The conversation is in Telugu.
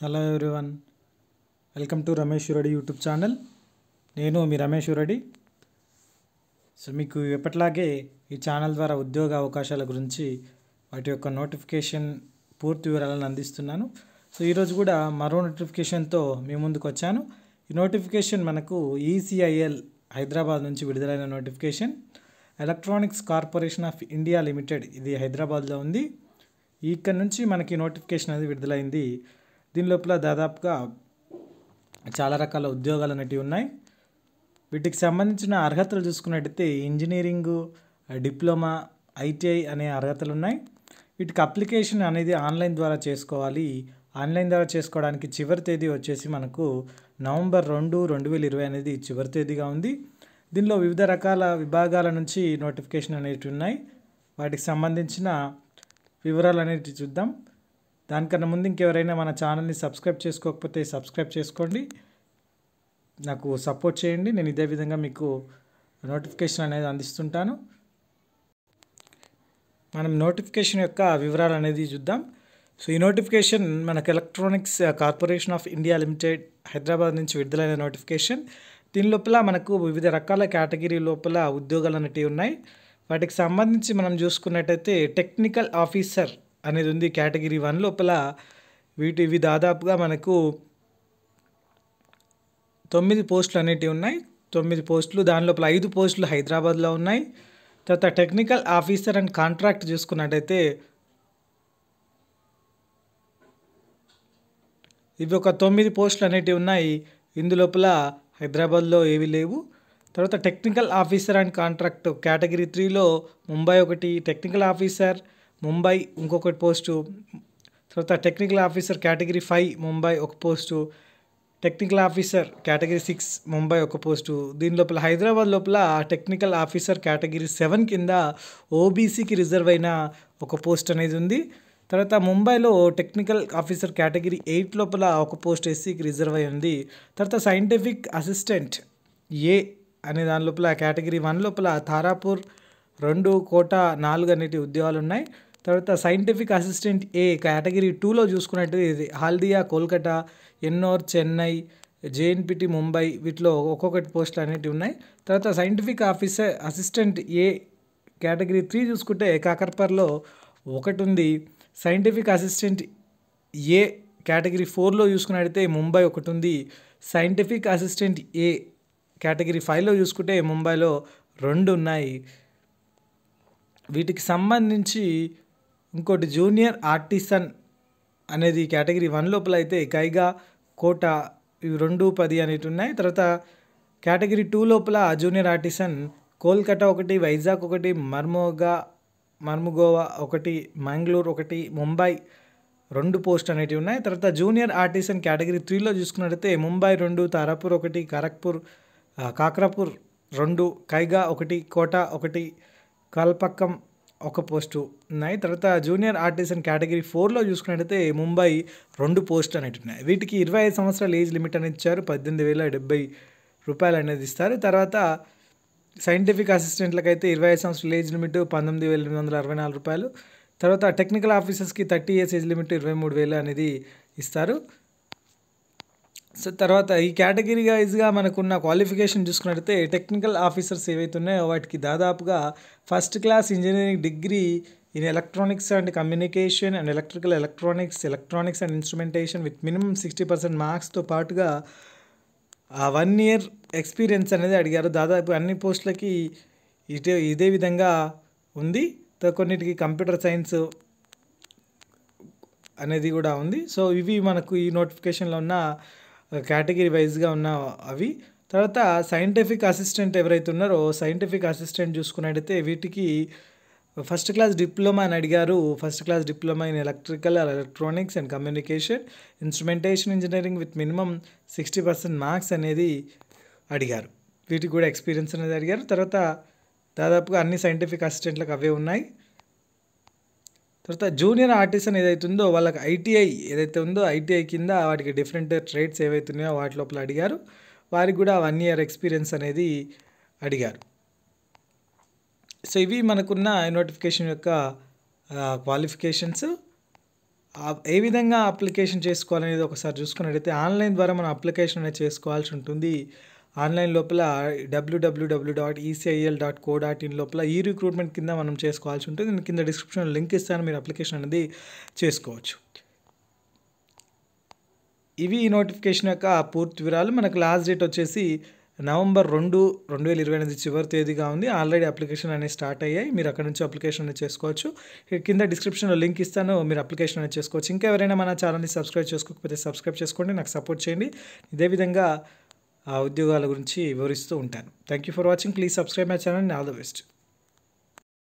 hello everyone welcome to Ramesh Reddy YouTube channel నేను మీ రమేష్ రెడ్డి సో మీకు ఎప్పటిలాగే ఈ ఛానల్ ద్వారా ఉద్యోగ అవకాశాల గురించి వాటి యొక్క నోటిఫికేషన్ పూర్తి వివరాలను అందిస్తున్నాను సో ఈరోజు కూడా మరో నోటిఫికేషన్తో మీ ముందుకు వచ్చాను ఈ నోటిఫికేషన్ మనకు ఈసీఐఎల్ హైదరాబాద్ నుంచి విడుదలైన notification electronics corporation of India limited ఇది హైదరాబాద్లో ఉంది ఇక్కడ నుంచి మనకి నోటిఫికేషన్ అనేది విడుదలైంది దీని లోపల దాదాపుగా చాలా రకాల ఉద్యోగాలు అనేటివి ఉన్నాయి వీటికి సంబంధించిన అర్హతలు చూసుకున్నట్టయితే ఇంజనీరింగు డిప్లొమా ఐటీఐ అనే అర్హతలు ఉన్నాయి వీటికి అప్లికేషన్ అనేది ఆన్లైన్ ద్వారా చేసుకోవాలి ఆన్లైన్ ద్వారా చేసుకోవడానికి చివరి తేదీ వచ్చేసి మనకు నవంబర్ రెండు రెండు వేల ఇరవై అనేది చివరి తేదీగా ఉంది దీనిలో వివిధ రకాల విభాగాల నుంచి నోటిఫికేషన్ అనేటివి ఉన్నాయి వాటికి సంబంధించిన వివరాలు అనేటివి చూద్దాం దానికన్నా ముందు ఇంకెవరైనా మన ఛానల్ని సబ్స్క్రైబ్ చేసుకోకపోతే సబ్స్క్రైబ్ చేసుకోండి నాకు సపోర్ట్ చేయండి నేను ఇదే విధంగా మీకు నోటిఫికేషన్ అనేది అందిస్తుంటాను మనం నోటిఫికేషన్ యొక్క వివరాలు అనేది చూద్దాం సో ఈ నోటిఫికేషన్ మనకు electronics corporation of India limited Hyderabad నుంచి విడుదలైన నోటిఫికేషన్ దీని లోపల మనకు వివిధ రకాల కేటగిరీ లోపల ఉద్యోగాలు అనేటివి ఉన్నాయి వాటికి సంబంధించి మనం చూసుకున్నట్టయితే టెక్నికల్ ఆఫీసర్ అనేది ఉంది కేటగిరీ వన్ లోపల వీటి ఇవి దాదాపుగా మనకు తొమ్మిది పోస్టులు అనేటివి ఉన్నాయి తొమ్మిది పోస్టులు దాని లోపల ఐదు పోస్టులు హైదరాబాద్లో ఉన్నాయి తర్వాత టెక్నికల్ ఆఫీసర్ అండ్ కాంట్రాక్ట్ చూసుకున్నట్టయితే ఇవి ఒక తొమ్మిది పోస్టులు అనేటివి ఉన్నాయి ఇందులోపల హైదరాబాద్లో ఏవి లేవు తర్వాత technical officer and contract category త్రీలో ముంబై ఒకటి టెక్నికల్ ఆఫీసర్ ముంబై ఇంకొకటి పోస్టు తర్వాత technical officer category five Mumbai ఒక post technical officer category six Mumbai ఒక పోస్టు దీని లోపల హైదరాబాద్ లోపల టెక్నికల్ ఆఫీసర్ కేటగిరీ సెవెన్ కింద ఓబీసీకి రిజర్వ్ అయిన ఒక పోస్ట్ అనేది ఉంది తర్వాత ముంబైలో టెక్నికల్ ఆఫీసర్ కేటగిరీ ఎయిట్ లోపల ఒక పోస్ట్ ఎస్సీకి రిజర్వ్ అయి ఉంది తర్వాత సైంటిఫిక్ అసిస్టెంట్ ఏ అనే దాని లోపల కేటగిరీ వన్ లోపల తారాపూర్ రెండు కోట నాలుగు అనేటి ఉద్యోగాలు ఉన్నాయి తర్వాత సైంటిఫిక్ అసిస్టెంట్ ఏ కేటగిరీ టూలో చూసుకున్నట్టు ఇది హల్దియా కోల్కతా ఎన్నోర్ చెన్నై జేఎన్పిటి ముంబై వీటిలో ఒక్కొక్కటి పోస్టులు అనేవి ఉన్నాయి తర్వాత scientific officer assistant A category three చూసుకుంటే కాకర్పర్లో ఒకటి ఉంది సైంటిఫిక్ అసిస్టెంట్ ఏ కేటగిరీ ఫోర్లో చూసుకున్నట్టయితే ముంబై ఒకటి ఉంది సైంటిఫిక్ అసిస్టెంట్ ఏ కేటగిరీ ఫైవ్లో చూసుకుంటే ముంబైలో రెండు ఉన్నాయి వీటికి సంబంధించి ఇంకోటి జూనియర్ ఆర్టిసన్ అనేది కేటగిరీ వన్ లోపల అయితే గైగా కోట ఇవి రెండు పది అనేవి ఉన్నాయి తర్వాత కేటగిరీ టూ లోపల జూనియర్ ఆర్టిసన్ కోల్కటా ఒకటి వైజాగ్ ఒకటి మర్మోగా మర్ముగోవా ఒకటి మంగళూరు ఒకటి ముంబై రెండు పోస్ట్ అనేటివి ఉన్నాయి తర్వాత జూనియర్ ఆర్టిసన్ కేటగిరీ త్రీలో చూసుకున్నట్లయితే ముంబై రెండు తారాపూర్ ఒకటి ఖరగ్పూర్ కాక్రాపూర్ రెండు కైగా ఒకటి కోట ఒకటి కల్పక్కం ఒక పోస్టు ఉన్నాయి తర్వాత జూనియర్ ఆర్టిస్ట్ అండ్ కేటగిరీ ఫోర్లో చూసుకున్నట్టయితే ముంబై రెండు పోస్టులు అనేవి ఉన్నాయి వీటికి ఇరవై ఐదు సంవత్సరాలు ఏజ్ లిమిట్ అనేది ఇచ్చారు పద్దెనిమిది వేల డెబ్బై రూపాయలు అనేది ఇస్తారు తర్వాత సైంటిఫిక్ అసిస్టెంట్లకైతే ఇరవై ఐదు సంవత్సరాల ఏజ్ లిమిట్ పంతొమ్మిది వేల ఎనిమిది వందల అరవై నాలుగు రూపాయలు తర్వాత టెక్నికల్ ఆఫీసర్స్కి థర్టీ ఇయర్స్ ఏజ్ లిమిట్ ఇరవై మూడు వేలు అనేది ఇస్తారు సో తర్వాత ఈ కేటగిరీ వైజ్గా మనకున్న క్వాలిఫికేషన్ చూసుకున్నట్టయితే టెక్నికల్ ఆఫీసర్స్ ఏవైతే ఉన్నాయో వాటికి దాదాపుగా first class engineering degree in electronics and communication and electrical electronics electronics and instrumentation with minimum sixty percent మార్క్స్తో పాటుగా ఆ వన్ ఇయర్ ఎక్స్పీరియన్స్ అనేది అడిగారు దాదాపు అన్ని పోస్టులకి ఇదే ఇదే విధంగా ఉంది కొన్నిటికి కంప్యూటర్ సైన్స్ అనేది కూడా ఉంది సో ఇవి మనకు ఈ నోటిఫికేషన్లో ఉన్న కేటగిరీ వైజ్గా ఉన్న అవి తర్వాత సైంటిఫిక్ అసిస్టెంట్ ఎవరైతే ఉన్నారో సైంటిఫిక్ అసిస్టెంట్ చూసుకున్నట్టయితే వీటికి ఫస్ట్ క్లాస్ డిప్లొమా అని అడిగారు first class diploma in electrical electronics and communication instrumentation engineering with minimum sixty percent marks అనేది అడిగారు వీటికి కూడా ఎక్స్పీరియన్స్ అనేది అడిగారు తర్వాత దాదాపుగా అన్ని సైంటిఫిక్ అసిస్టెంట్లకు అవే ఉన్నాయి తర్వాత జూనియర్ ఆర్టిస్ట్ అని ఉందో వాళ్ళకి ఐటీఐ ఏదైతే ఉందో ఐటీఐ కింద వాటికి డిఫరెంట్ ట్రేడ్స్ ఏవైతున్నాయో వాటి లోపల అడిగారు వారికి కూడా వన్ ఇయర్ ఎక్స్పీరియన్స్ అనేది అడిగారు సో ఇవి మనకున్న నోటిఫికేషన్ యొక్క క్వాలిఫికేషన్స్ ఏ విధంగా అప్లికేషన్ చేసుకోవాలనేది ఒకసారి చూసుకున్నట్టయితే ఆన్లైన్ ద్వారా మనం అప్లికేషన్ అనేది చేసుకోవాల్సి ఉంటుంది ఆన్లైన్ లోపల డబ్ల్యూడబ్ల్యూడబ్ల్యూ dot ECIL dot co dot in లోపల ఈ రిక్రూట్మెంట్ కింద మనం చేసుకోవాల్సి ఉంటుంది నేను కింద డిస్క్రిప్షన్లో లింక్ ఇస్తాను మీరు అప్లికేషన్ అనేది చేసుకోవచ్చు ఇవి ఈ నోటిఫికేషన్ యొక్క పూర్తి వివరాలు మనకు లాస్ట్ డేట్ వచ్చేసి నవంబర్ రెండు రెండు వేల ఇరవై ఎనిమిది చివరి తేదీగా ఉంది ఆల్రెడీ అప్లికేషన్ అనేది స్టార్ట్ అయ్యాయి మీరు అక్కడ నుంచి అప్లికేషన్ అనేది చేసుకోవచ్చు కింద డిస్క్రిప్షన్లో లింక్ ఇస్తాను మీరు అప్లికేషన్ అనేది చేసుకోవచ్చు ఇంకా ఎవరైనా మన ఛానల్ని సబ్స్క్రైబ్ చేసుకోకపోతే సబ్స్క్రైబ్ చేసుకోండి నాకు సపోర్ట్ చేయండి ఇదే విధంగా ఆ ఉద్యోగాల గురించి వివరిస్తూ ఉంటాను thank you for watching please subscribe my channel all the best